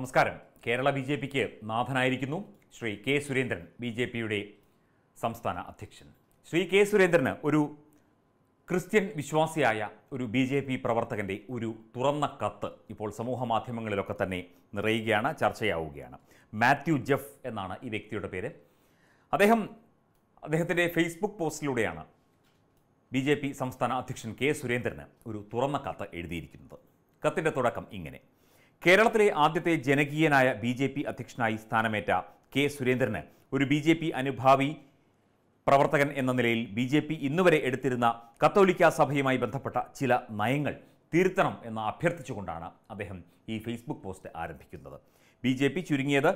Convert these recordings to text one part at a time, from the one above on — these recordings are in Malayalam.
നമസ്കാരം കേരള ബി ജെ പിക്ക് നാഥനായിരിക്കുന്നു Shri K Surendran B J പിയുടെ സംസ്ഥാന അധ്യക്ഷൻ ശ്രീ കെ സുരേന്ദ്രന് ഒരു ക്രിസ്ത്യൻ വിശ്വാസിയായ ഒരു ബി ജെ പി പ്രവർത്തകൻ്റെ ഒരു തുറന്ന കത്ത് ഇപ്പോൾ സമൂഹ മാധ്യമങ്ങളിലൊക്കെ തന്നെ നിറയുകയാണ് ചർച്ചയാവുകയാണ് മാത്യു ജെഫ് എന്നാണ് ഈ വ്യക്തിയുടെ പേര് അദ്ദേഹം അദ്ദേഹത്തിൻ്റെ ഫേസ്ബുക്ക് പോസ്റ്റിലൂടെയാണ് ബി ജെ പി സംസ്ഥാന അധ്യക്ഷൻ കെ സുരേന്ദ്രന് ഒരു തുറന്ന കത്ത് എഴുതിയിരിക്കുന്നത് കത്തിൻ്റെ തുടക്കം ഇങ്ങനെ കേരളത്തിലെ ആദ്യത്തെ ജനകീയനായ ബി ജെ പി അധ്യക്ഷനായി സ്ഥാനമേറ്റ കെ സുരേന്ദ്രന് ഒരു ബി ജെ പി അനുഭാവി പ്രവർത്തകൻ എന്ന നിലയിൽ ബി ജെ പി ഇന്നുവരെ എടുത്തിരുന്ന കത്തോലിക്ക സഭയുമായി ബന്ധപ്പെട്ട ചില നയങ്ങൾ തിരുത്തണം എന്ന് അഭ്യർത്ഥിച്ചുകൊണ്ടാണ് അദ്ദേഹം ഈ ഫേസ്ബുക്ക് പോസ്റ്റ് ആരംഭിക്കുന്നത് ബി ജെ പി ചുരുങ്ങിയത്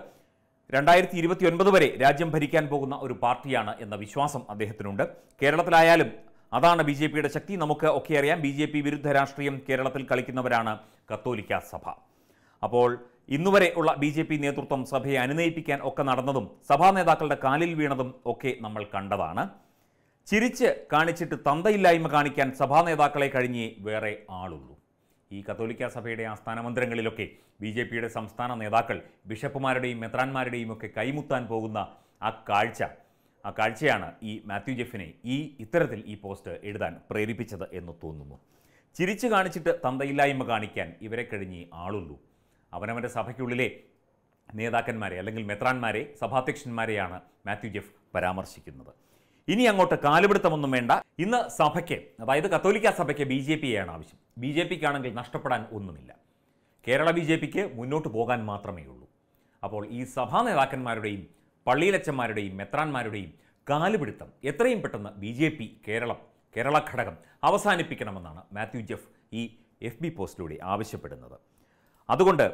രണ്ടായിരത്തി ഒൻപത് വരെ രാജ്യം ഭരിക്കാൻ പോകുന്ന ഒരു പാർട്ടിയാണ് എന്ന വിശ്വാസം അദ്ദേഹത്തിനുണ്ട് കേരളത്തിലായാലും അതാണ് ബി ജെ പിയുടെ ശക്തി നമുക്ക് ഒക്കെ അറിയാം ബി ജെ പി വിരുദ്ധ രാഷ്ട്രീയം കേരളത്തിൽ കളിക്കുന്നവരാണ് കത്തോലിക്ക സഭ അപ്പോൾ ഇന്നുവരെ ഉള്ള ബി ജെ പി നേതൃത്വം സഭയെ അനുനയിപ്പിക്കാൻ ഒക്കെ നടന്നതും സഭാ നേതാക്കളുടെ കാലിൽ വീണതും ഒക്കെ നമ്മൾ കണ്ടതാണ് ചിരിച്ച് കാണിച്ചിട്ട് തന്തയില്ലായ്മ കാണിക്കാൻ സഭാ നേതാക്കളെ കഴിഞ്ഞേ വേറെ ആളുള്ളൂ ഈ കത്തോലിക്ക സഭയുടെ ആസ്ഥാന മന്ദിരങ്ങളിലൊക്കെ ബി ജെ പിയുടെ സംസ്ഥാന നേതാക്കൾ ബിഷപ്പുമാരുടെയും മെത്രാന്മാരുടെയും ഒക്കെ കൈമുത്താൻ പോകുന്ന ആ കാഴ്ച ആ കാഴ്ചയാണ് ഈ മാത്യു ജെഫിനെ ഈ ഇത്തരത്തിൽ ഈ പോസ്റ്റ് എഴുതാൻ പ്രേരിപ്പിച്ചത് എന്ന് തോന്നുന്നു ചിരിച്ചു കാണിച്ചിട്ട് തന്തയില്ലായ്മ കാണിക്കാൻ ഇവരെ കഴിഞ്ഞേ ആളുള്ളൂ അവനവൻ്റെ സഭയ്ക്കുള്ളിലെ നേതാക്കന്മാരെ അല്ലെങ്കിൽ മെത്രാന്മാരെ സഭാധ്യക്ഷന്മാരെയാണ് മാത്യു ജെഫ് പരാമർശിക്കുന്നത് ഇനി അങ്ങോട്ട് കാലുപിടുത്തമൊന്നും വേണ്ട ഇന്ന് സഭയ്ക്ക് അതായത് കത്തോലിക്ക സഭയ്ക്ക് ബി ജെ പിയാണ് ആവശ്യം ബി ജെ പിക്കാണെങ്കിൽ നഷ്ടപ്പെടാൻ ഒന്നുമില്ല കേരള ബി ജെ പിക്ക് മുന്നോട്ട് പോകാൻ മാത്രമേ ഉള്ളൂ അപ്പോൾ ഈ സഭാ നേതാക്കന്മാരുടെയും പള്ളിയിലച്ചന്മാരുടെയും മെത്രാന്മാരുടെയും കാലുപിടുത്തം എത്രയും പെട്ടെന്ന് B J P Keralam Kerala ഘടകം അവസാനിപ്പിക്കണമെന്നാണ് മാത്യു ജെഫ് ഈ എഫ് ബി പോസ്റ്റിലൂടെ ആവശ്യപ്പെടുന്നത് അതുകൊണ്ട്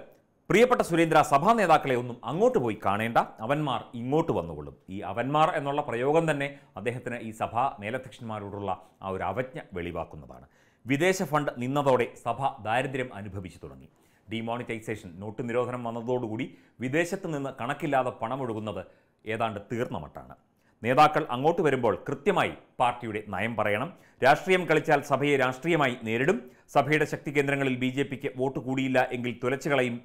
പ്രിയപ്പെട്ട സുരേന്ദ്ര സഭാ നേതാക്കളെ ഒന്നും അങ്ങോട്ട് പോയി കാണേണ്ട അവന്മാർ ഇങ്ങോട്ട് വന്നുകൊള്ളും ഈ അവന്മാർ എന്നുള്ള പ്രയോഗം തന്നെ അദ്ദേഹത്തിന് ഈ സഭാ മേലധ്യക്ഷന്മാരോടുള്ള ആ ഒരു അവജ്ഞ വെളിവാക്കുന്നതാണ് വിദേശ ഫണ്ട് നിന്നതോടെ സഭ ദാരിദ്ര്യം അനുഭവിച്ചു തുടങ്ങി ഡിമോണിറ്റൈസേഷൻ നോട്ട് നിരോധനം വന്നതോടുകൂടി വിദേശത്ത് നിന്ന് കണക്കില്ലാതെ പണമൊഴുകുന്നത് ഏതാണ്ട് തീർന്നമട്ടാണ് നേതാക്കൾ അങ്ങോട്ട് വരുമ്പോൾ കൃത്യമായി പാർട്ടിയുടെ നയം പറയണം രാഷ്ട്രീയം കളിച്ചാൽ സഭയെ രാഷ്ട്രീയമായി നേരിടും സഭയുടെ ശക്തി കേന്ദ്രങ്ങളിൽ ബി ജെ പിക്ക് വോട്ട് കൂടിയില്ല എങ്കിൽ തുലച്ചുകളയും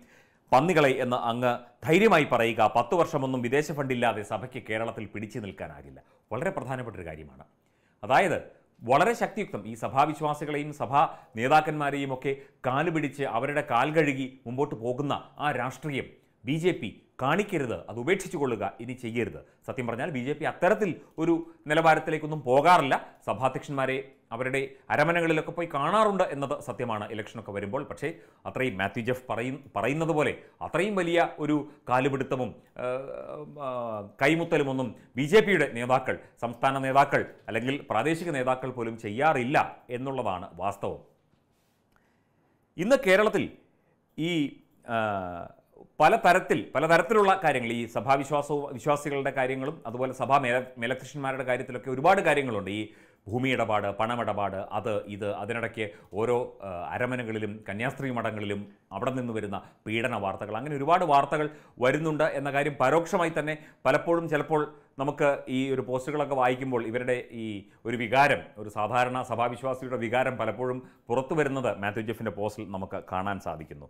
പന്നികളെ എന്ന് അങ്ങ് ധൈര്യമായി പറയുക പത്ത് വർഷമൊന്നും വിദേശ ഫണ്ടില്ലാതെ സഭയ്ക്ക് കേരളത്തിൽ പിടിച്ചു നിൽക്കാനാകില്ല വളരെ പ്രധാനപ്പെട്ട ഒരു കാര്യമാണ് അതായത് വളരെ ശക്തിയുക്തം ഈ സഭാവിശ്വാസികളെയും സഭാ നേതാക്കന്മാരെയും ഒക്കെ കാലുപിടിച്ച് അവരുടെ കാൽ കഴുകി മുമ്പോട്ട് പോകുന്ന ആ രാഷ്ട്രീയം ബി ജെ പി കാണിക്കരുത് അത് ഉപേക്ഷിച്ചു കൊള്ളുക ഇനി ചെയ്യരുത് സത്യം പറഞ്ഞാൽ ബി ജെ പി അത്തരത്തിൽ ഒരു നിലവാരത്തിലേക്കൊന്നും പോകാറില്ല സഭാധ്യക്ഷന്മാരെ അവരുടെ അരമനകളിലൊക്കെ പോയി കാണാറുണ്ട് എന്നത് സത്യമാണ് ഇലക്ഷനൊക്കെ വരുമ്പോൾ പക്ഷേ അത്രയും മാത്യു ജെഫ് പറയും പറയുന്നത് പോലെ അത്രയും വലിയ ഒരു കാലുപിടുത്തവും കൈമുത്തലുമൊന്നും ബി ജെ പിയുടെ നേതാക്കൾ സംസ്ഥാന നേതാക്കൾ അല്ലെങ്കിൽ പ്രാദേശിക നേതാക്കൾ പോലും ചെയ്യാറില്ല എന്നുള്ളതാണ് വാസ്തവം ഇന്ന് കേരളത്തിൽ ഈ പല തരത്തിൽ പലതരത്തിലുള്ള കാര്യങ്ങൾ ഈ സഭാവിശ്വാസ വിശ്വാസികളുടെ കാര്യങ്ങളും അതുപോലെ സഭാ മേല മേലധ്യക്ഷന്മാരുടെ കാര്യത്തിലൊക്കെ ഒരുപാട് കാര്യങ്ങളുണ്ട് ഈ ഭൂമി ഇടപാട് പണമിടപാട് അത് ഇത് അതിനിടയ്ക്ക് ഓരോ അരമനകളിലും കന്യാസ്ത്രീ മഠങ്ങളിലും അവിടെ നിന്ന് വരുന്ന പീഡന വാർത്തകൾ അങ്ങനെ ഒരുപാട് വാർത്തകൾ വരുന്നുണ്ട് എന്ന കാര്യം പരോക്ഷമായി തന്നെ പലപ്പോഴും ചിലപ്പോൾ നമുക്ക് ഈ ഒരു പോസ്റ്റുകളൊക്കെ വായിക്കുമ്പോൾ ഇവരുടെ ഈ ഒരു വികാരം ഒരു സാധാരണ സഭാവിശ്വാസിയുടെ വികാരം പലപ്പോഴും പുറത്തു വരുന്നത് മാത്യു ജെഫിൻ്റെ പോസ്റ്റിൽ നമുക്ക് കാണാൻ സാധിക്കുന്നു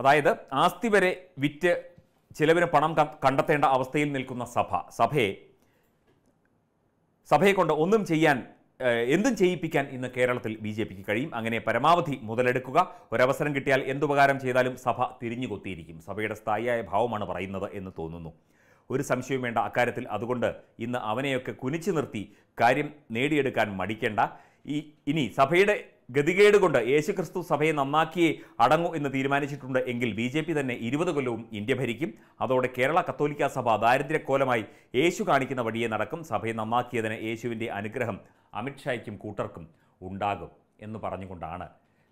അതായത് ആസ്തി വരെ വിറ്റ് ചിലവിന് പണം കണ്ടെത്തേണ്ട അവസ്ഥയിൽ നിൽക്കുന്ന സഭ സഭയെ സഭയെ കൊണ്ട് ഒന്നും ചെയ്യാൻ എന്തും ചെയ്യിപ്പിക്കാൻ ഇന്ന് കേരളത്തിൽ ബി ജെ പിക്ക് കഴിയും അങ്ങനെ പരമാവധി മുതലെടുക്കുക ഒരവസരം കിട്ടിയാൽ എന്തുപകാരം ചെയ്താലും സഭ തിരിഞ്ഞുകൊത്തിയിരിക്കും സഭയുടെ സ്ഥായിയായ ഭാവമാണ് പറയുന്നത് എന്ന് തോന്നുന്നു ഒരു സംശയവും വേണ്ട അക്കാര്യത്തിൽ അതുകൊണ്ട് ഇന്ന് അവനെയൊക്കെ കുനിച്ചു നിർത്തി കാര്യം നേടിയെടുക്കാൻ മടിക്കേണ്ട ഈ ഇനി സഭയുടെ ഗതികേട് കൊണ്ട് യേശുക്രിസ്തു സഭയെ നന്നാക്കിയേ അടങ്ങൂ എന്ന് തീരുമാനിച്ചിട്ടുണ്ട് എങ്കിൽ ബി ജെ പി തന്നെ ഇരുപത് കൊല്ലവും ഇന്ത്യ ഭരിക്കും അതോടെ കേരള കത്തോലിക്ക സഭ ദാരിദ്ര്യക്കോലമായി യേശു കാണിക്കുന്ന വഴിയെ നടക്കും സഭയെ നന്നാക്കിയതിന് യേശുവിൻ്റെ അനുഗ്രഹം അമിത്ഷായ്ക്കും കൂട്ടർക്കും ഉണ്ടാകും എന്ന് പറഞ്ഞുകൊണ്ടാണ്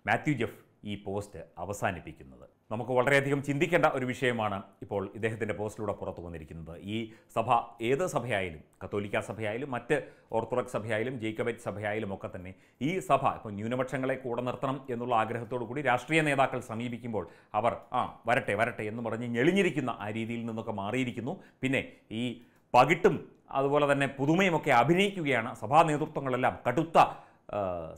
മാത്യു ജെഫ് ഈ പോസ്റ്റ് അവസാനിപ്പിക്കുന്നത് നമുക്ക് വളരെയധികം ചിന്തിക്കേണ്ട ഒരു വിഷയമാണ് ഇപ്പോൾ ഇദ്ദേഹത്തിൻ്റെ പോസ്റ്റിലൂടെ പുറത്തു വന്നിരിക്കുന്നത് ഈ സഭ ഏത് സഭയായാലും കത്തോലിക്ക സഭയായാലും മറ്റ് ഓർത്തഡോക്സ് സഭയായാലും ജേക്കബറ്റ് സഭയായാലും ഒക്കെ തന്നെ ഈ സഭ ഇപ്പോൾ ന്യൂനപക്ഷങ്ങളെ കൂടെ നിർത്തണം എന്നുള്ള ആഗ്രഹത്തോടു കൂടി രാഷ്ട്രീയ നേതാക്കൾ സമീപിക്കുമ്പോൾ അവർ ആ വരട്ടെ വരട്ടെ എന്ന് പറഞ്ഞ് ഞെളിഞ്ഞിരിക്കുന്ന ആ രീതിയിൽ നിന്നൊക്കെ മാറിയിരിക്കുന്നു പിന്നെ ഈ പകിട്ടും അതുപോലെ തന്നെ പുതുമയുമൊക്കെ അഭിനയിക്കുകയാണ് സഭാ നേതൃത്വങ്ങളെല്ലാം കടുത്ത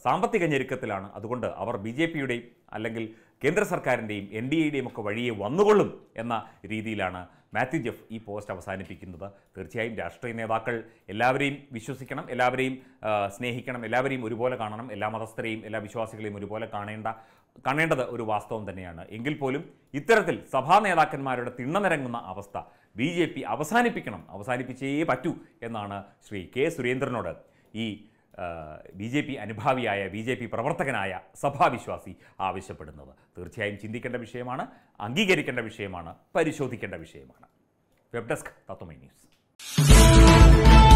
സാമ്പത്തിക ഞെരുക്കത്തിലാണ് അതുകൊണ്ട് അവർ ബി ജെ പിയുടെയും അല്ലെങ്കിൽ കേന്ദ്ര സർക്കാരിൻ്റെയും എൻ ഡി എയുടെയും ഒക്കെ വഴിയെ വന്നുകൊള്ളും എന്ന രീതിയിലാണ് മാത്യു ജെഫ് ഈ പോസ്റ്റ് അവസാനിപ്പിക്കുന്നത് തീർച്ചയായും രാഷ്ട്രീയ നേതാക്കൾ എല്ലാവരെയും വിശ്വസിക്കണം എല്ലാവരെയും സ്നേഹിക്കണം എല്ലാവരെയും ഒരുപോലെ കാണണം എല്ലാ മതസ്ഥരെയും എല്ലാ വിശ്വാസികളെയും ഒരുപോലെ കാണേണ്ട കാണേണ്ടത് ഒരു വാസ്തവം തന്നെയാണ് എങ്കിൽ പോലും ഇത്തരത്തിൽ സഭാ നേതാക്കന്മാരുടെ തിണ്ണനിരങ്ങുന്ന അവസ്ഥ ബി അവസാനിപ്പിക്കണം അവസാനിപ്പിച്ചേ പറ്റൂ എന്നാണ് ശ്രീ കെ സുരേന്ദ്രനോട് ഈ ബി ജെ പി അനുഭാവിയായ ബി ജെ പി പ്രവർത്തകനായ സഭാവിശ്വാസി ആവശ്യപ്പെടുന്നത് തീർച്ചയായും ചിന്തിക്കേണ്ട വിഷയമാണ് അംഗീകരിക്കേണ്ട വിഷയമാണ് പരിശോധിക്കേണ്ട വിഷയമാണ് വെബ് ഡെസ്ക് തത്വമൈ ന്യൂസ്